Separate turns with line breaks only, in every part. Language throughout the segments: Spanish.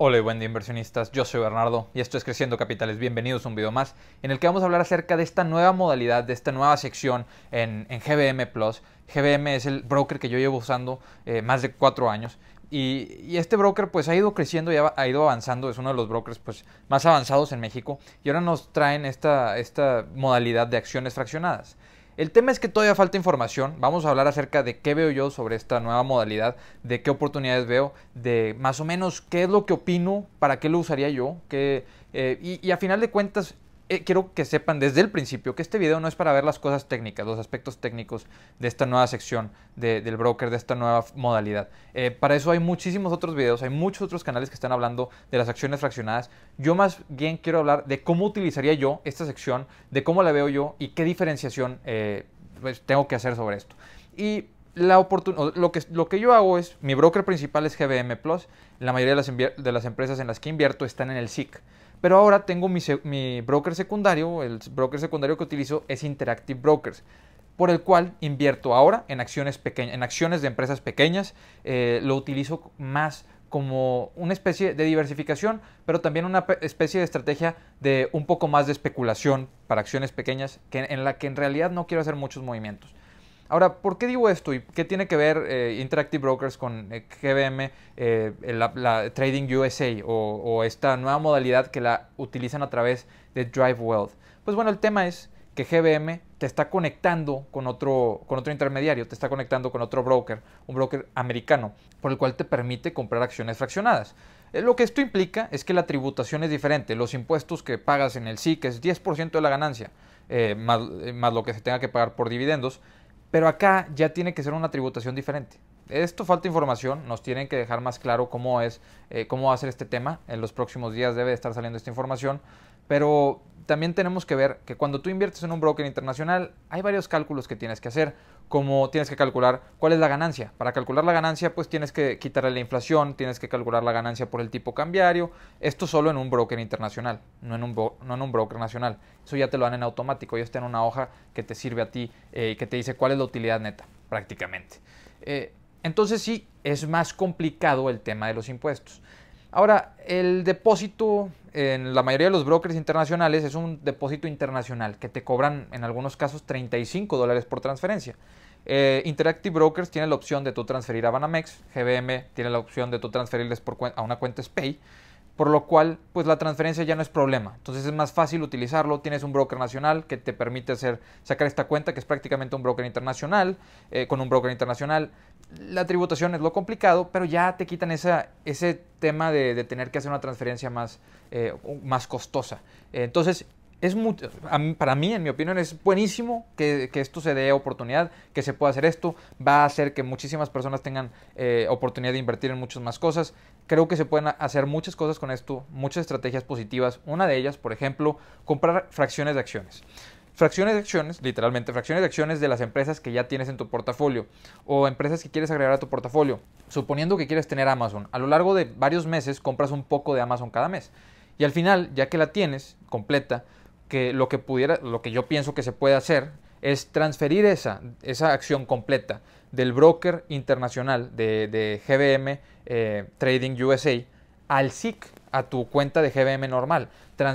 Hola buen día inversionistas, yo soy Bernardo y esto es Creciendo Capitales. Bienvenidos a un video más en el que vamos a hablar acerca de esta nueva modalidad, de esta nueva sección en, GBM Plus. GBM es el broker que yo llevo usando eh, más de cuatro años. Y, este broker pues ha ido creciendo y ha, ido avanzando, es uno de los brokers pues más avanzados en México y ahora nos traen esta, esta modalidad de acciones fraccionadas. El tema es que todavía falta información. Vamos a hablar acerca de qué veo yo sobre esta nueva modalidad, de qué oportunidades veo, de más o menos qué es lo que opino, para qué lo usaría yo, que eh, y a final de cuentas eh, quiero que sepan desde el principio que este video no es para ver las cosas técnicas, los aspectos técnicos de esta nueva sección del broker, de esta nueva modalidad. Eh, para eso hay muchísimos otros videos, hay muchos otros canales que están hablando de las acciones fraccionadas. Yo más bien quiero hablar de cómo utilizaría yo esta sección, de cómo la veo yo y qué diferenciación eh, pues, tengo que hacer sobre esto. Y la lo, que, lo que yo hago es, mi broker principal es GBM Plus, la mayoría de las, de las empresas en las que invierto están en el SIC. Pero ahora tengo mi, broker secundario, el broker secundario que utilizo es Interactive Brokers, por el cual invierto ahora en acciones, pequeñas, en acciones de empresas pequeñas, eh, lo utilizo más como una especie de diversificación, pero también una especie de estrategia de un poco más de especulación para acciones pequeñas, que en la que en realidad no quiero hacer muchos movimientos. Ahora, ¿por qué digo esto y qué tiene que ver eh, Interactive Brokers con eh, GBM, eh, la, Trading USA o, esta nueva modalidad que la utilizan a través de Drive Wealth? Pues bueno, el tema es que GBM te está conectando con otro, con otro intermediario, te está conectando con otro broker, un broker americano, por el cual te permite comprar acciones fraccionadas. Lo que esto implica es que la tributación es diferente. Los impuestos que pagas en el SIC es 10% de la ganancia, más, lo que se tenga que pagar por dividendos, pero acá ya tiene que ser una tributación diferente. Esto falta información, nos tienen que dejar más claro cómo es, eh, cómo va a ser este tema. En los próximos días debe estar saliendo esta información. Pero también tenemos que ver que cuando tú inviertes en un broker internacional, hay varios cálculos que tienes que hacer, como tienes que calcular cuál es la ganancia. Para calcular la ganancia, pues tienes que quitarle la inflación, tienes que calcular la ganancia por el tipo cambiario. Esto solo en un broker internacional, no en un, en un broker nacional. Eso ya te lo dan en automático, ya está en una hoja que te sirve a ti, y eh, que te dice cuál es la utilidad neta, prácticamente. Eh, entonces sí, es más complicado el tema de los impuestos. Ahora, el depósito en la mayoría de los brokers internacionales es un depósito internacional que te cobran en algunos casos 35 dólares por transferencia. Eh, Interactive Brokers tiene la opción de tú transferir a Banamex, GBM tiene la opción de tú transferirles por a una cuenta SPAY, por lo cual pues la transferencia ya no es problema. Entonces es más fácil utilizarlo, tienes un broker nacional que te permite hacer, sacar esta cuenta que es prácticamente un broker internacional, eh, con un broker internacional, la tributación es lo complicado, pero ya te quitan esa, ese tema de, tener que hacer una transferencia más, eh, más costosa. Eh, entonces, es para mí, en mi opinión, es buenísimo que, esto se dé oportunidad, que se pueda hacer esto. Va a hacer que muchísimas personas tengan eh, oportunidad de invertir en muchas más cosas. Creo que se pueden hacer muchas cosas con esto, muchas estrategias positivas. Una de ellas, por ejemplo, comprar fracciones de acciones fracciones de acciones, literalmente, fracciones de acciones de las empresas que ya tienes en tu portafolio o empresas que quieres agregar a tu portafolio. Suponiendo que quieres tener Amazon, a lo largo de varios meses compras un poco de Amazon cada mes. Y al final, ya que la tienes completa, que lo que pudiera, lo que yo pienso que se puede hacer es transferir esa, esa acción completa del broker internacional de, GBM eh, Trading USA al SIC, a tu cuenta de GBM normal.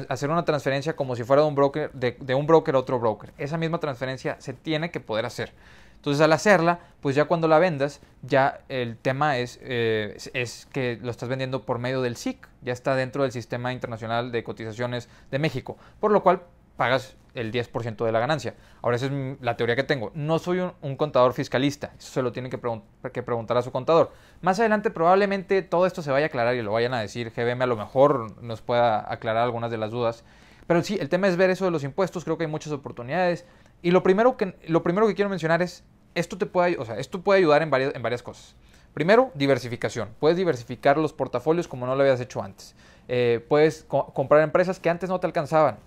hacer una transferencia como si fuera de un broker, de, un broker a otro broker. Esa misma transferencia se tiene que poder hacer. Entonces al hacerla, pues ya cuando la vendas, ya el tema es, eh, es que lo estás vendiendo por medio del SIC, ya está dentro del Sistema Internacional de Cotizaciones de México, por lo cual pagas el 10% de la ganancia. Ahora, esa es la teoría que tengo. No soy un, contador fiscalista, eso se lo tienen que, preguntar a su contador. Más adelante probablemente todo esto se vaya a aclarar y lo vayan a decir. GBM a lo mejor nos pueda aclarar algunas de las dudas. Pero sí, el tema es ver eso de los impuestos, creo que hay muchas oportunidades. Y lo primero que, lo primero que quiero mencionar es, esto, te puede, o sea, esto puede ayudar en varias, en varias cosas. Primero, diversificación. Puedes diversificar los portafolios como no lo habías hecho antes. Eh, puedes comprar empresas que antes no te alcanzaban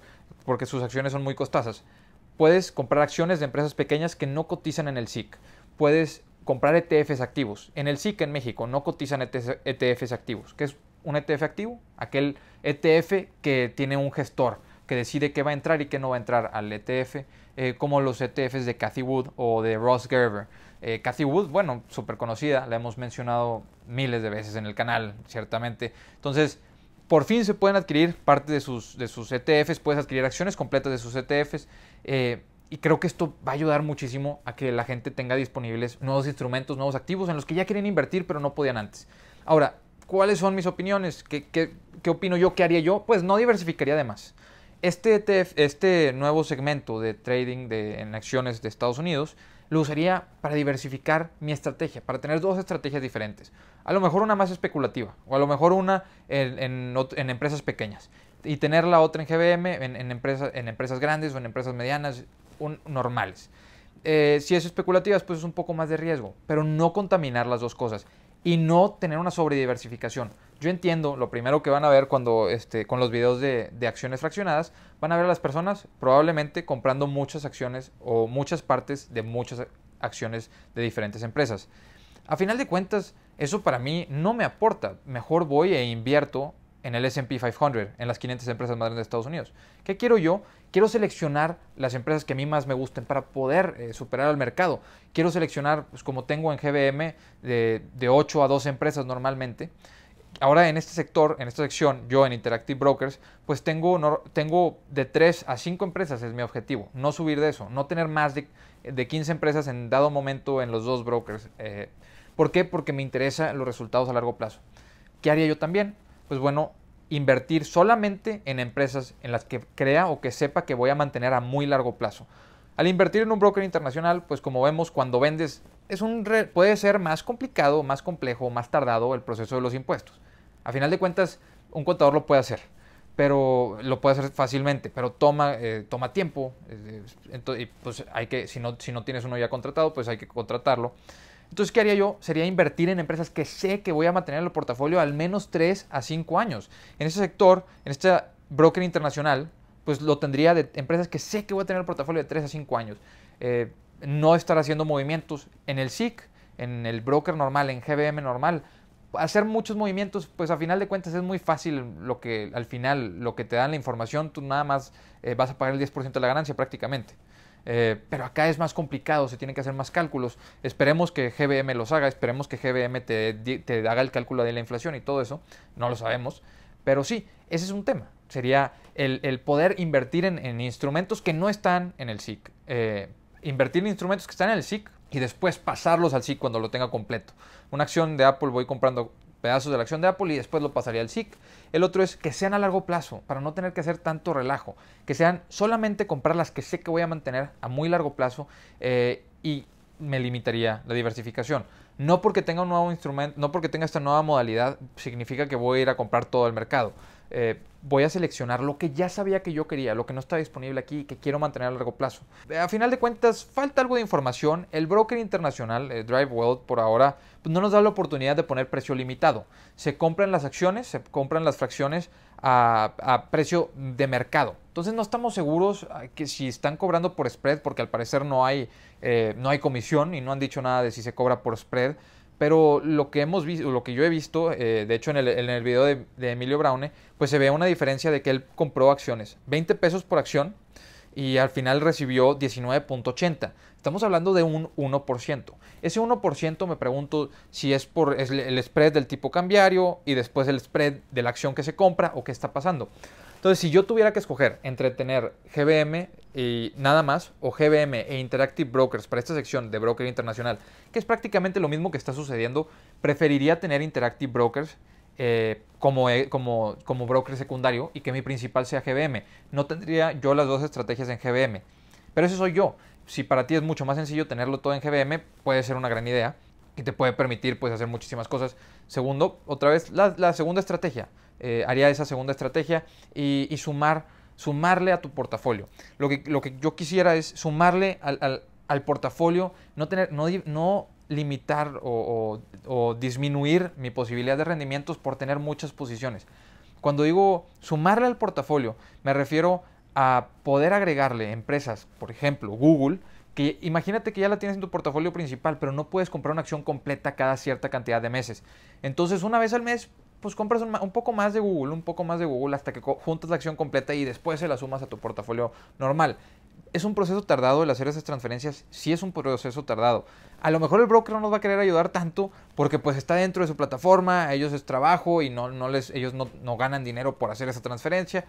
porque sus acciones son muy costosas. Puedes comprar acciones de empresas pequeñas que no cotizan en el SIC. Puedes comprar ETFs activos. En el SIC en México no cotizan ETFs e activos. ¿Qué es un ETF activo? Aquel ETF que tiene un gestor que decide qué va a entrar y qué no va a entrar al ETF, eh, como los ETFs de Cathy Wood o de Ross Gerber. Eh, Cathy Wood, bueno, súper conocida, la hemos mencionado miles de veces en el canal, ciertamente. Entonces, por fin se pueden adquirir parte de sus, de sus ETFs, puedes adquirir acciones completas de sus ETFs. Eh, y creo que esto va a ayudar muchísimo a que la gente tenga disponibles nuevos instrumentos, nuevos activos en los que ya quieren invertir pero no podían antes. Ahora, ¿cuáles son mis opiniones? ¿Qué, qué, qué opino yo? ¿Qué haría yo? Pues no diversificaría de más. Este, e este nuevo segmento de trading en acciones de Estados Unidos lo usaría para diversificar mi estrategia, para tener dos estrategias diferentes. A lo mejor una más especulativa, o a lo mejor una en, empresas pequeñas, y tener la otra en GBM, en, empresas, en empresas grandes o en empresas medianas, normales. Eh, si es especulativa, pues es un poco más de riesgo, pero no contaminar las dos cosas y no tener una sobrediversificación. Yo entiendo, lo primero que van a ver cuando este, con los videos de, acciones fraccionadas, van a ver a las personas probablemente comprando muchas acciones o muchas partes de muchas acciones de diferentes empresas. A final de cuentas, eso para mí no me aporta. Mejor voy e invierto en el SP 500, en las 500 empresas más de Estados Unidos. ¿Qué quiero yo? Quiero seleccionar las empresas que a mí más me gusten para poder eh, superar al mercado. Quiero seleccionar, pues como tengo en GBM, de, de 8 a 12 empresas normalmente ahora en este sector, en esta sección, yo en Interactive Brokers, pues tengo, tengo de 3 a 5 empresas, es mi objetivo, no subir de eso, no tener más de, de 15 empresas en dado momento en los dos brokers. Eh, ¿Por qué? Porque me interesan los resultados a largo plazo. ¿Qué haría yo también? Pues bueno, invertir solamente en empresas en las que crea o que sepa que voy a mantener a muy largo plazo. Al invertir en un broker internacional, pues como vemos, cuando vendes es un puede ser más complicado, más complejo, más tardado el proceso de los impuestos. A final de cuentas, un contador lo puede hacer, pero lo puede hacer fácilmente, pero toma, eh, toma tiempo. Eh, pues hay que, si no, si no tienes uno ya contratado, pues hay que contratarlo. Entonces, ¿qué haría yo? Sería invertir en empresas que sé que voy a mantener el portafolio al menos 3 a 5 años. En ese sector, en este broker internacional, pues lo tendría de empresas que sé que voy a tener el portafolio de 3 a 5 años. Eh, no estar haciendo movimientos en el SIC, en el broker normal, en GBM normal hacer muchos movimientos, pues a final de cuentas es muy fácil lo que al final, lo que te dan la información, tú nada más eh, vas a pagar el 10% de la ganancia prácticamente. Eh, pero acá es más complicado, se tienen que hacer más cálculos. Esperemos que GBM los haga, esperemos que GBM te, haga el cálculo de la inflación y todo eso, no lo sabemos. Pero sí, ese es un tema. Sería el, poder invertir en, instrumentos que no están en el SIC. Eh, invertir en instrumentos que están en el SIC y después pasarlos al SIC cuando lo tenga completo. Una acción de Apple voy comprando pedazos de la acción de Apple y después lo pasaría al SIC. El otro es que sean a largo plazo, para no tener que hacer tanto relajo, que sean solamente comprar las que sé que voy a mantener a muy largo plazo eh, y me limitaría la diversificación. No porque tenga un nuevo instrumento, no porque tenga esta nueva modalidad, significa que voy a ir a comprar todo el mercado. Eh, voy a seleccionar lo que ya sabía que yo quería, lo que no está disponible aquí y que quiero mantener a largo plazo. Eh, a final de cuentas, falta algo de información. El broker internacional, DriveWealth, Drive World, por ahora, pues, no nos da la oportunidad de poner precio limitado. Se compran las acciones, se compran las fracciones a, precio de mercado. Entonces no estamos seguros ah, que si están cobrando por spread, porque al parecer no hay, eh, no hay comisión y no han dicho nada de si se cobra por spread. Pero lo que hemos visto, lo que yo he visto, eh, de hecho en el, en video de, Emilio Braune, pues se ve una diferencia de que él compró acciones. 20 pesos por acción y al final recibió 19.80. Estamos hablando de un 1%. Ese 1% me pregunto si es por el spread del tipo cambiario y después el spread de la acción que se compra o qué está pasando. Entonces, si yo tuviera que escoger entre tener GBM y nada más, o GBM e Interactive Brokers para esta sección de broker internacional, que es prácticamente lo mismo que está sucediendo, preferiría tener Interactive Brokers eh, como, eh, como, como broker secundario y que mi principal sea GBM. No tendría yo las dos estrategias en GBM. Pero eso soy yo. Si para ti es mucho más sencillo tenerlo todo en GBM, puede ser una gran idea y te puede permitir pues hacer muchísimas cosas. Segundo, otra vez, la, segunda estrategia. Eh, haría esa segunda estrategia y, sumar, sumarle a tu portafolio. Lo que, lo que yo quisiera es sumarle al, portafolio, no, tener, no, limitar o disminuir mi posibilidad de rendimientos por tener muchas posiciones. Cuando digo sumarle al portafolio, me refiero a poder agregarle empresas, por ejemplo, Google, que imagínate que ya la tienes en tu portafolio principal, pero no puedes comprar una acción completa cada cierta cantidad de meses. Entonces, una vez al mes, pues compras un, poco más de Google, un poco más de Google hasta que juntas la acción completa y después se la sumas a tu portafolio normal. Es un proceso tardado el hacer esas transferencias, sí es un proceso tardado. A lo mejor el broker no nos va a querer ayudar tanto porque pues está dentro de su plataforma, ellos es trabajo y no, no les, ellos no ganan dinero por hacer esa transferencia.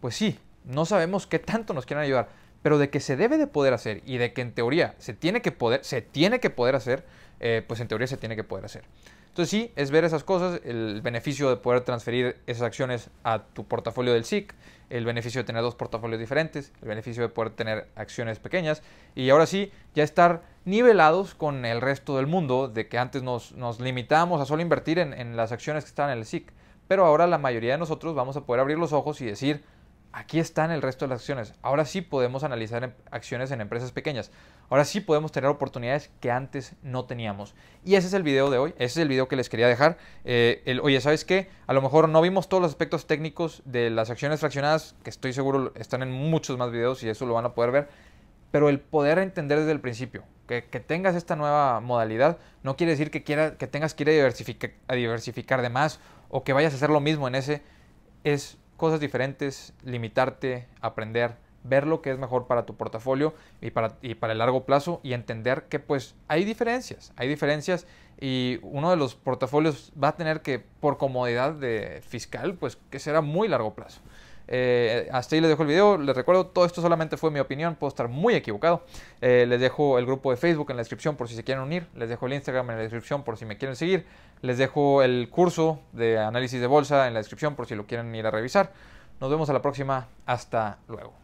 Pues sí, no sabemos qué tanto nos quieren ayudar pero de que se debe de poder hacer y de que en teoría se tiene que poder, se tiene que poder hacer, eh, pues en teoría se tiene que poder hacer. Entonces sí, es ver esas cosas, el beneficio de poder transferir esas acciones a tu portafolio del SIC, el beneficio de tener dos portafolios diferentes, el beneficio de poder tener acciones pequeñas y ahora sí, ya estar nivelados con el resto del mundo, de que antes nos, nos limitábamos a solo invertir en, en las acciones que están en el SIC, pero ahora la mayoría de nosotros vamos a poder abrir los ojos y decir, aquí están el resto de las acciones. Ahora sí podemos analizar em, acciones en empresas pequeñas. Ahora sí podemos tener oportunidades que antes no teníamos. Y ese es el video de hoy. Ese es el video que les quería dejar. Eh, oye, ¿sabes qué? A lo mejor no vimos todos los aspectos técnicos de las acciones fraccionadas, que estoy seguro están en muchos más videos y eso lo van a poder ver. Pero el poder entender desde el principio, que, tengas esta nueva modalidad, no quiere decir que, quiera, que tengas que ir a diversificar, a diversificar de más o que vayas a hacer lo mismo en ese. Es cosas diferentes, limitarte, aprender, ver lo que es mejor para tu portafolio y para, el largo plazo y entender que pues hay diferencias, hay diferencias y uno de los portafolios va a tener que por comodidad de fiscal pues que será muy largo plazo. Eh, hasta ahí les dejo el video. Les recuerdo, todo esto solamente fue mi opinión. Puedo estar muy equivocado. Eh, les dejo el grupo de Facebook en la descripción por si se quieren unir. Les dejo el Instagram en la descripción por si me quieren seguir. Les dejo el curso de análisis de bolsa en la descripción por si lo quieren ir a revisar. Nos vemos a la próxima. Hasta luego.